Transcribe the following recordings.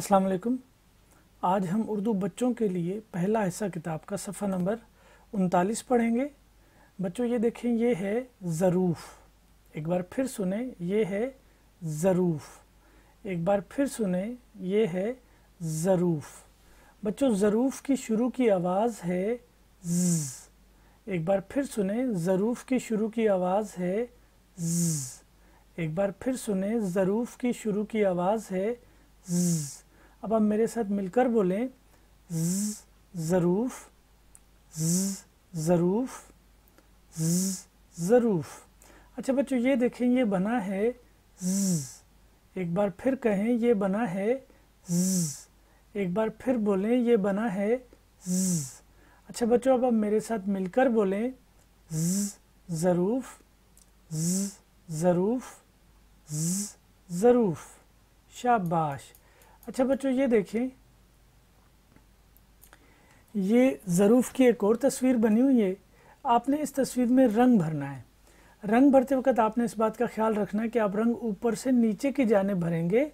अस्सलाम वालेकुम आज हम उर्दू बच्चों के लिए पहला हिस्सा किताब का सफ़ा नंबर उनतालीस पढ़ेंगे बच्चों ये देखें ये है ज़रूफ़ एक बार फिर सुने ये है ज़रूफ़ एक बार फिर सुने ये है ज़रूफ़ बच्चों ज़रूफ़ की शुरू की आवाज़ है ज़ एक बार फिर सुने ज़रूफ़ की शुरू की आवाज़ है ज़ एक बार फिर सुने ज़रूफ़ की शुरू की आवाज़ है ज़ अब आप मेरे साथ मिलकर बोलें ज़रूफ़ ज़रूफ़ ज़रूफ़ अच्छा बच्चों ये देखें ये बना है ज एक बार फिर कहें ये बना है ज एक बार फिर बोलें ये बना है ज अच्छा बच्चों अब आप मेरे साथ मिलकर बोलें ज ज़रूफ़ ज ज़रूफ़ ज ज़रूफ़ शाबाश अच्छा बच्चों ये देखिए ये ज़रूफ़ की एक और तस्वीर बनी हुई है आपने इस तस्वीर में रंग भरना है रंग भरते वक्त आपने इस बात का ख्याल रखना है कि आप रंग ऊपर से नीचे की जाने भरेंगे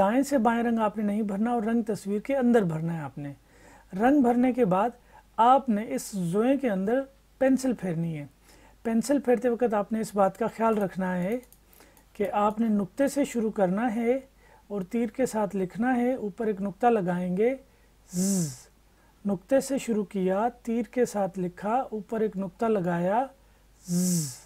दाएं से बाएं रंग आपने नहीं भरना और रंग तस्वीर के अंदर भरना है आपने रंग भरने के बाद आपने इस जोए के अंदर पेंसिल फेरनी है पेंसिल फेरते वक्त आपने इस बात का ख्याल रखना है कि आपने नुकते से शुरू करना है और तीर के साथ लिखना है ऊपर एक नुक्ता लगाएंगे ज नुक्ते से शुरू किया तीर के साथ लिखा ऊपर एक नुक्ता लगाया ज